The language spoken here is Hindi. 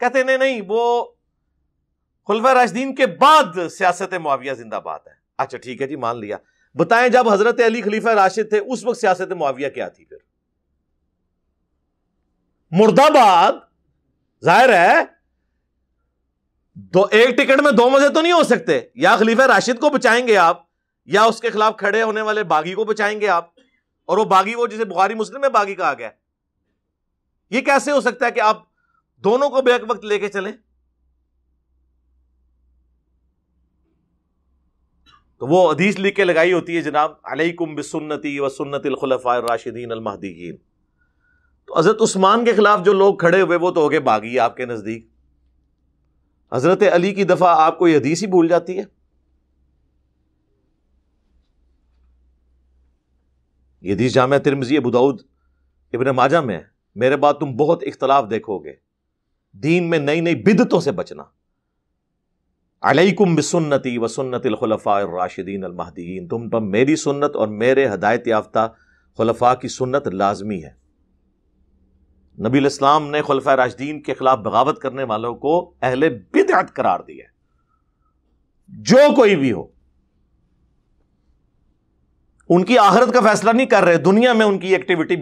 कहते नहीं नहीं वो खुलफा राशदीन के बाद सियासत मुआविया जिंदाबाद है अच्छा ठीक है जी मान लिया बताएं जब हजरत अली खलीफा राशिद थे उस वक्त सियासत मुआविया क्या थी फिर मुर्दाबाद जाहिर है दो एक टिकट में दो मजे तो नहीं हो सकते या खलीफा राशिद को बचाएंगे आप या उसके खिलाफ खड़े होने वाले बागी को बचाएंगे आप और वो बागी वो जिसे बुखारी मुस्लिम में बागी कहा गया ये कैसे हो सकता है कि आप दोनों को बेक वक्त लेके चले तो वो अधीस लिख के लगाई होती है जनाब अलैकुम बिसुन्नति व सुन्नतलखलफ़ार राशिदीन अलमहदीन तो हज़रत उस्मान के ख़िलाफ़ जो लोग खड़े हुए वो तो हो गए बागी आपके नज़दीक हज़रत अली की दफ़ा आपको ये हदीस ही भूल जाती है ये हदीस जाम तिरमजी अबूदाऊद इबन माजा में मेरे बाद तुम बहुत इख्तलाफ देखोगे दीन में नई नई बिदतों से बचना अलैकुम बिसन्नति व राशिदीन अलमहदीन तुम पर मेरी सुन्नत और मेरे हदायत याफ्ता खलफा की सुन्नत लाजमी है नबी इस्लाम ने खलफा राशिदीन के खिलाफ बगावत करने वालों को अहले बिदअत करार दिया जो कोई भी हो उनकी आखिरत का फैसला नहीं कर रहे दुनिया में उनकी एक्टिविटी